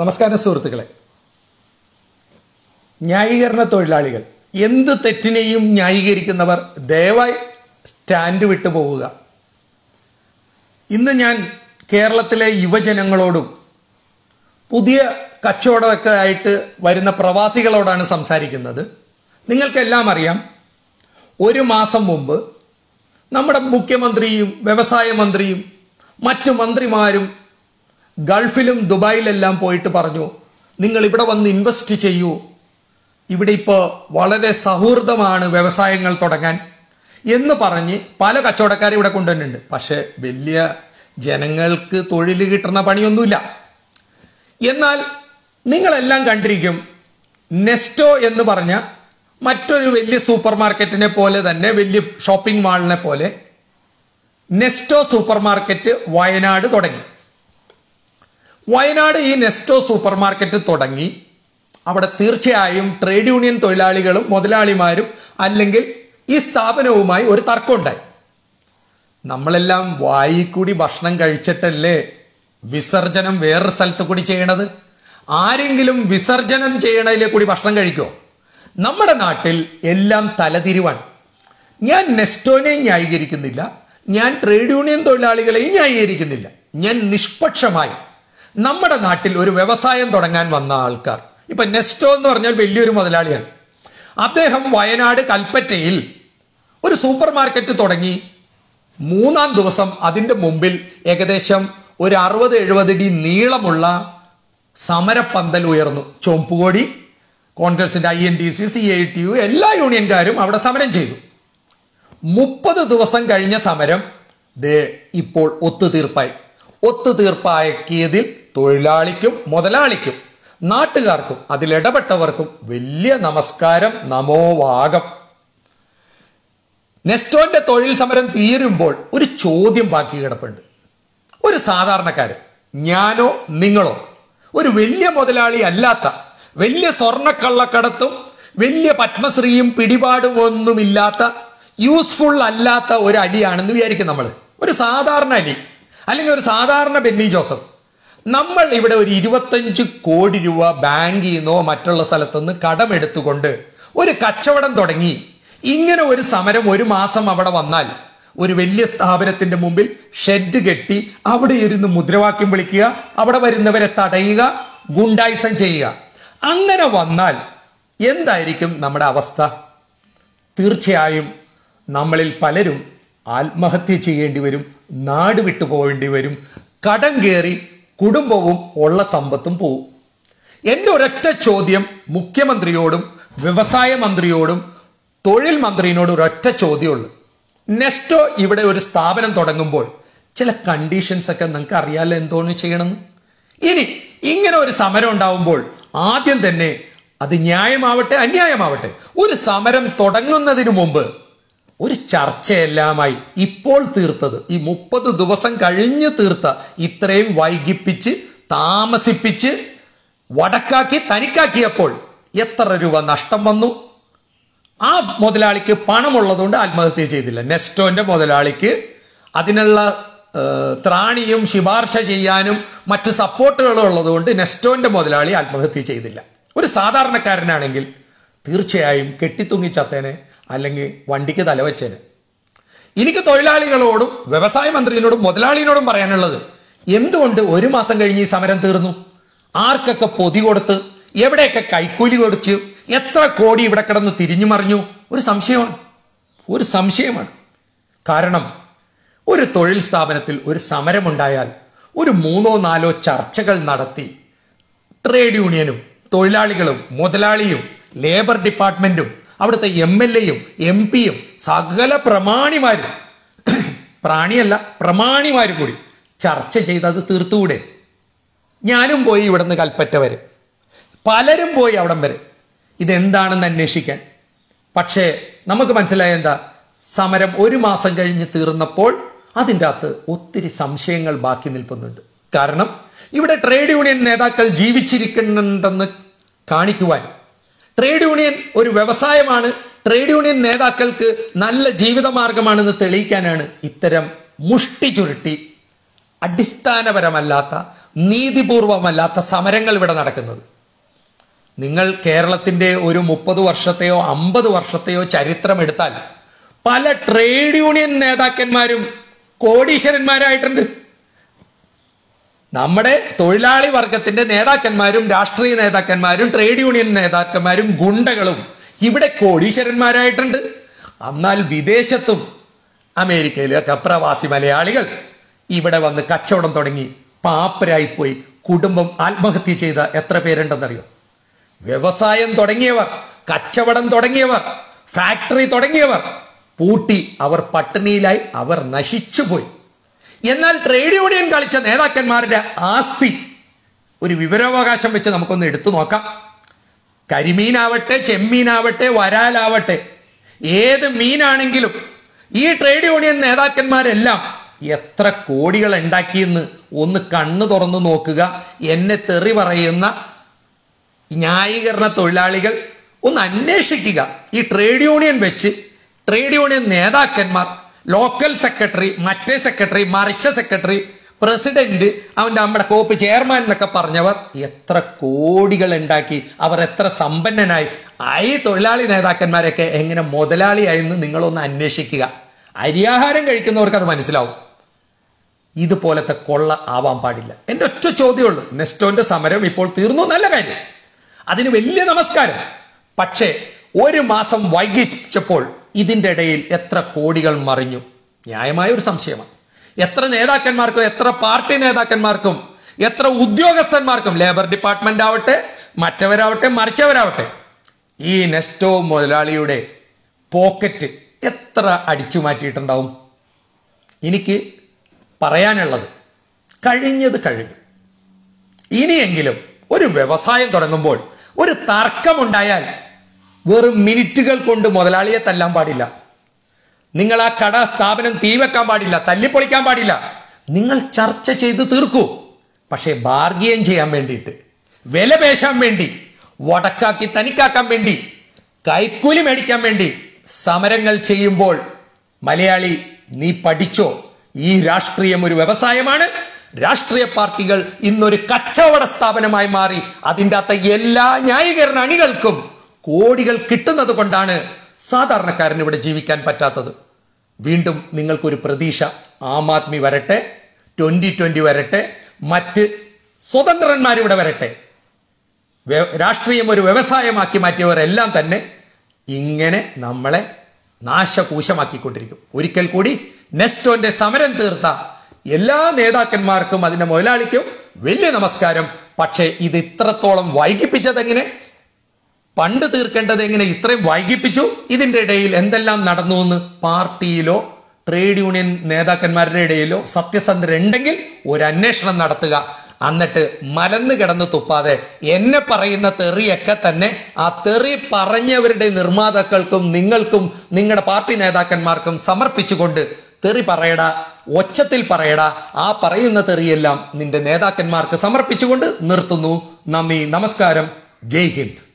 നമസ്കാരം സുഹൃത്തുക്കളെ ന്യായീകരണ തൊഴിലാളികൾ എന്ത് തെറ്റിനെയും ന്യായീകരിക്കുന്നവർ ദയവായി സ്റ്റാൻഡ് വിട്ടു പോവുക ഇന്ന് ഞാൻ കേരളത്തിലെ യുവജനങ്ങളോടും പുതിയ കച്ചവടമൊക്കെ ആയിട്ട് വരുന്ന പ്രവാസികളോടാണ് സംസാരിക്കുന്നത് നിങ്ങൾക്കെല്ലാം അറിയാം ഒരു മാസം മുമ്പ് നമ്മുടെ മുഖ്യമന്ത്രിയും വ്യവസായ മന്ത്രിയും മറ്റു മന്ത്രിമാരും ഗൾഫിലും ദുബായിലെല്ലാം പോയിട്ട് പറഞ്ഞു നിങ്ങൾ ഇവിടെ വന്ന് ഇൻവെസ്റ്റ് ചെയ്യൂ ഇവിടെ ഇപ്പോൾ വളരെ സൗഹൃദമാണ് വ്യവസായങ്ങൾ തുടങ്ങാൻ എന്ന് പറഞ്ഞ് പല കച്ചവടക്കാരും ഇവിടെ കൊണ്ടുവന്നിട്ടുണ്ട് പക്ഷേ വലിയ ജനങ്ങൾക്ക് തൊഴിൽ കിട്ടുന്ന പണിയൊന്നുമില്ല എന്നാൽ നിങ്ങളെല്ലാം കണ്ടിരിക്കും നെസ്റ്റോ എന്ന് പറഞ്ഞ മറ്റൊരു വലിയ സൂപ്പർ മാർക്കറ്റിനെ പോലെ തന്നെ വലിയ ഷോപ്പിംഗ് മാളിനെ പോലെ നെസ്റ്റോ സൂപ്പർ മാർക്കറ്റ് വയനാട് തുടങ്ങി വയനാട് ഈ നെസ്റ്റോ സൂപ്പർ മാർക്കറ്റ് തുടങ്ങി അവിടെ തീർച്ചയായും ട്രേഡ് യൂണിയൻ തൊഴിലാളികളും മുതലാളിമാരും അല്ലെങ്കിൽ ഈ സ്ഥാപനവുമായി ഒരു തർക്കമുണ്ടായി നമ്മളെല്ലാം വായി കൂടി ഭക്ഷണം കഴിച്ചിട്ടല്ലേ വിസർജനം വേറൊരു സ്ഥലത്ത് കൂടി ചെയ്യണത് ആരെങ്കിലും വിസർജനം ചെയ്യണതിലെ കൂടി ഭക്ഷണം കഴിക്കുമോ നമ്മുടെ നാട്ടിൽ എല്ലാം തലതിരിവാണ് ഞാൻ നെസ്റ്റോനെ ന്യായീകരിക്കുന്നില്ല ഞാൻ ട്രേഡ് യൂണിയൻ തൊഴിലാളികളെയും ന്യായീകരിക്കുന്നില്ല ഞാൻ നിഷ്പക്ഷമായി നമ്മുടെ നാട്ടിൽ ഒരു വ്യവസായം തുടങ്ങാൻ വന്ന ആൾക്കാർ ഇപ്പൊ നെസ്റ്റോ എന്ന് പറഞ്ഞാൽ വലിയൊരു മുതലാളിയാണ് അദ്ദേഹം വയനാട് കൽപ്പറ്റയിൽ ഒരു സൂപ്പർ മാർക്കറ്റ് തുടങ്ങി മൂന്നാം ദിവസം അതിൻ്റെ മുമ്പിൽ ഏകദേശം ഒരു അറുപത് എഴുപത് അടി നീളമുള്ള സമരപ്പന്തൽ ഉയർന്നു ചോമ്പുകോടി കോൺഗ്രസിന്റെ I N T C C I T U എല്ലാ യൂണിയൻകാരും അവിടെ സമരം ചെയ്തു മുപ്പത് ദിവസം കഴിഞ്ഞ സമരം ദേ ഇപ്പോൾ ഒത്തുതീർപ്പായി ഒത്തുതീർപ്പാക്കിയതിൽ തൊഴിലാളിക്കും മുതലാളിക്കും നാട്ടുകാർക്കും അതിലിടപെട്ടവർക്കും വലിയ നമസ്കാരം നമോവാകം നെസ്റ്റോന്റെ തൊഴിൽ സമരം തീരുമ്പോൾ ഒരു ചോദ്യം ബാക്കി കിടപ്പുണ്ട് ഒരു സാധാരണക്കാരൻ ഞാനോ നിങ്ങളോ ഒരു വലിയ മുതലാളി അല്ലാത്ത വലിയ സ്വർണക്കള്ളക്കടത്തും വലിയ പത്മശ്രീയും പിടിപാടും ഒന്നുമില്ലാത്ത യൂസ്ഫുൾ അല്ലാത്ത ഒരു അലിയാണെന്ന് വിചാരിക്കും നമ്മൾ ഒരു സാധാരണ അലി അല്ലെങ്കിൽ ഒരു സാധാരണ ബെന്നി ജോസഫ് നമ്മൾ ഇവിടെ ഒരു ഇരുപത്തഞ്ച് കോടി രൂപ ബാങ്കിൽ നിന്നോ മറ്റുള്ള സ്ഥലത്തുനിന്ന് കടമെടുത്തുകൊണ്ട് ഒരു കച്ചവടം തുടങ്ങി ഇങ്ങനെ ഒരു സമരം ഒരു മാസം അവിടെ വന്നാൽ ഒരു വലിയ സ്ഥാപനത്തിന്റെ മുമ്പിൽ ഷെഡ് കെട്ടി അവിടെ ഇരുന്ന് മുദ്രാവാക്യം വിളിക്കുക അവിടെ വരുന്നവരെ തടയുക ഗുണ്ടായിസം ചെയ്യുക അങ്ങനെ വന്നാൽ എന്തായിരിക്കും നമ്മുടെ അവസ്ഥ തീർച്ചയായും നമ്മളിൽ പലരും ആത്മഹത്യ ചെയ്യേണ്ടി വരും നാട് പോകേണ്ടി വരും കടം കയറി കുടുംബവും ഉള്ള സമ്പത്തും പോവും എൻ്റെ ഒരൊറ്റ ചോദ്യം മുഖ്യമന്ത്രിയോടും വ്യവസായ മന്ത്രിയോടും തൊഴിൽ മന്ത്രിയോടും ഒരൊറ്റ ചോദ്യമുള്ളു നെസ്റ്റോ ഇവിടെ ഒരു സ്ഥാപനം തുടങ്ങുമ്പോൾ ചില കണ്ടീഷൻസ് ഒക്കെ നിങ്ങൾക്ക് അറിയാമല്ലോ എന്തോന്ന് ചെയ്യണമെന്ന് ഇനി ഇങ്ങനെ ഒരു സമരം ഉണ്ടാവുമ്പോൾ ആദ്യം തന്നെ അത് ന്യായമാവട്ടെ അന്യായമാവട്ടെ ഒരു സമരം തുടങ്ങുന്നതിന് മുമ്പ് ഒരു ചർച്ചയെല്ലാമായി ഇപ്പോൾ തീർത്തത് ഈ മുപ്പത് ദിവസം കഴിഞ്ഞ് തീർത്ത ഇത്രയും വൈകിപ്പിച്ച് താമസിപ്പിച്ച് വടക്കാക്കി തനിക്കാക്കിയപ്പോൾ എത്ര രൂപ നഷ്ടം വന്നു ആ മുതലാളിക്ക് പണമുള്ളതുകൊണ്ട് ആത്മഹത്യ ചെയ്തില്ല നെസ്റ്റോന്റെ മുതലാളിക്ക് അതിനുള്ള ത്രാണിയും ശുപാർശ ചെയ്യാനും മറ്റ് സപ്പോർട്ടുകളും ഉള്ളതുകൊണ്ട് നെസ്റ്റോന്റെ മുതലാളി ആത്മഹത്യ ചെയ്തില്ല ഒരു സാധാരണക്കാരനാണെങ്കിൽ തീർച്ചയായും കെട്ടിത്തൂങ്ങി ചത്തേനെ അല്ലെങ്കിൽ വണ്ടിക്ക് തല എനിക്ക് തൊഴിലാളികളോടും വ്യവസായ മന്ത്രിയോടും മുതലാളിയോടും പറയാനുള്ളത് എന്തുകൊണ്ട് ഒരു മാസം കഴിഞ്ഞ് ഈ സമരം തീർന്നു ആർക്കൊക്കെ പൊതി കൊടുത്ത് എവിടെയൊക്കെ കൈക്കൂലി കൊടുത്തു എത്ര കോടി ഇവിടെ കിടന്ന് തിരിഞ്ഞു മറിഞ്ഞു ഒരു സംശയമാണ് ഒരു സംശയമാണ് കാരണം ഒരു തൊഴിൽ സ്ഥാപനത്തിൽ ഒരു സമരമുണ്ടായാൽ ഒരു മൂന്നോ നാലോ ചർച്ചകൾ നടത്തി ട്രേഡ് യൂണിയനും തൊഴിലാളികളും മുതലാളിയും ലേബർ ഡിപ്പാർട്ട്മെന്റും അവിടുത്തെ എം എൽ എയും എം പിയും സകല പ്രമാണിമാരും പ്രാണിയല്ല പ്രമാണിമാരും കൂടി ചർച്ച ചെയ്ത് അത് തീർത്തുകൂടെ ഞാനും പോയി ഇവിടുന്ന് കൽപ്പറ്റ വരെ പലരും പോയി അവിടം വരെ ഇതെന്താണെന്ന് അന്വേഷിക്കാൻ പക്ഷേ നമുക്ക് മനസ്സിലായ എന്താ സമരം ഒരു മാസം കഴിഞ്ഞ് തീർന്നപ്പോൾ അതിൻ്റെ അകത്ത് ഒത്തിരി സംശയങ്ങൾ ബാക്കി നിൽക്കുന്നുണ്ട് കാരണം ഇവിടെ ട്രേഡ് യൂണിയൻ നേതാക്കൾ ജീവിച്ചിരിക്കുന്നുണ്ടെന്ന് കാണിക്കുവാൻ ട്രേഡ് യൂണിയൻ ഒരു വ്യവസായമാണ് ട്രേഡ് യൂണിയൻ നേതാക്കൾക്ക് നല്ല ജീവിതമാർഗമാണെന്ന് തെളിയിക്കാനാണ് ഇത്തരം മുഷ്ടി ചുരുട്ടി അടിസ്ഥാനപരമല്ലാത്ത നീതിപൂർവമല്ലാത്ത സമരങ്ങൾ ഇവിടെ നടക്കുന്നത് നിങ്ങൾ കേരളത്തിൻ്റെ ഒരു മുപ്പത് വർഷത്തെയോ അമ്പത് വർഷത്തെയോ ചരിത്രം എടുത്താൽ പല ട്രേഡ് യൂണിയൻ നേതാക്കന്മാരും കോടീശ്വരന്മാരായിട്ടുണ്ട് നമ്മുടെ തൊഴിലാളി വർഗത്തിന്റെ നേതാക്കന്മാരും രാഷ്ട്രീയ നേതാക്കന്മാരും ട്രേഡ് യൂണിയൻ നേതാക്കന്മാരും ഗുണ്ടകളും ഇവിടെ കോടീശ്വരന്മാരായിട്ടുണ്ട് എന്നാൽ വിദേശത്തും അമേരിക്കയിലൊക്കെ പ്രവാസി മലയാളികൾ ഇവിടെ വന്ന് കച്ചവടം തുടങ്ങി പാപ്പരായി പോയി കുടുംബം ആത്മഹത്യ ചെയ്ത എത്ര പേരുണ്ടെന്നറിയോ വ്യവസായം തുടങ്ങിയവർ കച്ചവടം തുടങ്ങിയവർ ഫാക്ടറി തുടങ്ങിയവർ പൂട്ടി അവർ പട്ടിണിയിലായി അവർ നശിച്ചുപോയി എന്നാൽ ട്രേഡ് യൂണിയൻ കളിച്ച നേതാക്കന്മാരുടെ ആസ്തി ഒരു വിവരാവകാശം വെച്ച് നമുക്കൊന്ന് എടുത്തു നോക്കാം കരിമീനാവട്ടെ ചെമ്മീനാവട്ടെ വരാലാവട്ടെ ഏത് മീനാണെങ്കിലും ഈ ട്രേഡ് യൂണിയൻ നേതാക്കന്മാരെല്ലാം എത്ര കോടികൾ ഉണ്ടാക്കിയെന്ന് ഒന്ന് കണ്ണു തുറന്നു നോക്കുക എന്നെ തെറി പറയുന്ന ന്യായീകരണ തൊഴിലാളികൾ ഒന്ന് അന്വേഷിക്കുക ഈ ട്രേഡ് യൂണിയൻ വെച്ച് ട്രേഡ് യൂണിയൻ നേതാക്കന്മാർ ലോക്കൽ സെക്രട്ടറി മറ്റേ സെക്രട്ടറി മറിച്ച സെക്രട്ടറി പ്രസിഡന്റ് അവന്റെ നമ്മുടെ കോപ്പ് ചെയർമാൻ എന്നൊക്കെ പറഞ്ഞവർ എത്ര കോടികൾ ഉണ്ടാക്കി അവർ എത്ര സമ്പന്നനായി ഐ തൊഴിലാളി നേതാക്കന്മാരൊക്കെ എങ്ങനെ മുതലാളിയായെന്ന് നിങ്ങളൊന്ന് അന്വേഷിക്കുക അരിയാഹാരം കഴിക്കുന്നവർക്ക് അത് മനസ്സിലാവും ഇതുപോലത്തെ കൊള്ള ആവാൻ പാടില്ല എൻ്റെ ഒറ്റ ചോദ്യമുള്ളൂ നെസ്റ്റോന്റെ സമരം ഇപ്പോൾ തീർന്നു നല്ല കാര്യം അതിന് വലിയ നമസ്കാരം പക്ഷേ ഒരു മാസം വൈകിച്ചപ്പോൾ ഇതിൻ്റെ ഇടയിൽ എത്ര കോടികൾ മറിഞ്ഞു ന്യായമായ ഒരു സംശയമാണ് എത്ര നേതാക്കന്മാർക്കും എത്ര പാർട്ടി നേതാക്കന്മാർക്കും എത്ര ഉദ്യോഗസ്ഥന്മാർക്കും ലേബർ ഡിപ്പാർട്ട്മെന്റ് ആവട്ടെ മറ്റവരാവട്ടെ മറിച്ചവരാവട്ടെ ഈ നെസ്റ്റോ മുതലാളിയുടെ പോക്കറ്റ് എത്ര അടിച്ചു മാറ്റിയിട്ടുണ്ടാവും എനിക്ക് പറയാനുള്ളത് കഴിഞ്ഞത് കഴിഞ്ഞു ഇനിയെങ്കിലും ഒരു വ്യവസായം തുടങ്ങുമ്പോൾ ഒരു തർക്കമുണ്ടായാൽ വെറും മിനിറ്റുകൾ കൊണ്ട് മുതലാളിയെ തല്ലാൻ പാടില്ല നിങ്ങൾ ആ കട സ്ഥാപനം തീവെക്കാൻ പാടില്ല തല്ലിപ്പൊളിക്കാൻ പാടില്ല നിങ്ങൾ ചർച്ച ചെയ്ത് തീർക്കൂ പക്ഷേ ബാർഗിയൻ ചെയ്യാൻ വേണ്ടിയിട്ട് വില പേശാൻ വേണ്ടി വടക്കാക്കി തനിക്കാക്കാൻ വേണ്ടി കൈക്കൂലി മേടിക്കാൻ വേണ്ടി സമരങ്ങൾ ചെയ്യുമ്പോൾ മലയാളി നീ പഠിച്ചോ ഈ രാഷ്ട്രീയം ഒരു വ്യവസായമാണ് രാഷ്ട്രീയ പാർട്ടികൾ ഇന്നൊരു കച്ചവട സ്ഥാപനമായി മാറി അതിൻ്റെ അകത്തെ എല്ലാ ന്യായീകരണ അണികൾക്കും കോടികൾ കിട്ടുന്നത് കൊണ്ടാണ് സാധാരണക്കാരന് ഇവിടെ ജീവിക്കാൻ പറ്റാത്തത് വീണ്ടും നിങ്ങൾക്കൊരു പ്രതീക്ഷ ആം ആദ്മി വരട്ടെ ട്വന്റി ട്വന്റി വരട്ടെ മറ്റ് സ്വതന്ത്രന്മാരിവിടെ വരട്ടെ രാഷ്ട്രീയം ഒരു വ്യവസായമാക്കി മാറ്റിയവരെല്ലാം തന്നെ ഇങ്ങനെ നമ്മളെ നാശകൂശമാക്കിക്കൊണ്ടിരിക്കും ഒരിക്കൽ കൂടി നെസ്റ്റോന്റെ സമരം തീർത്ത എല്ലാ നേതാക്കന്മാർക്കും അതിന്റെ മുതലാളിക്കും വലിയ നമസ്കാരം പക്ഷേ ഇത് ഇത്രത്തോളം വൈകിപ്പിച്ചതെങ്ങനെ പണ്ട് തീർക്കേണ്ടത് എങ്ങനെ ഇത്രയും വൈകിപ്പിച്ചു ഇതിന്റെ ഇടയിൽ എന്തെല്ലാം നടന്നു എന്ന് പാർട്ടിയിലോ ട്രേഡ് യൂണിയൻ നേതാക്കന്മാരുടെ ഇടയിലോ സത്യസന്ധരുണ്ടെങ്കിൽ ഒരു അന്വേഷണം നടത്തുക എന്നിട്ട് മലന്ന് കിടന്ന് തുപ്പാതെ എന്നെ പറയുന്ന തെറിയൊക്കെ തന്നെ ആ തെറി പറഞ്ഞവരുടെ നിർമ്മാതാക്കൾക്കും നിങ്ങൾക്കും നിങ്ങളുടെ പാർട്ടി നേതാക്കന്മാർക്കും സമർപ്പിച്ചുകൊണ്ട് തെറി പറയടാ ഒച്ചത്തിൽ പറയടാ ആ പറയുന്ന തെറിയെല്ലാം നിന്റെ നേതാക്കന്മാർക്ക് സമർപ്പിച്ചുകൊണ്ട് നിർത്തുന്നു നന്ദി നമസ്കാരം ജയ് ഹിന്ദ്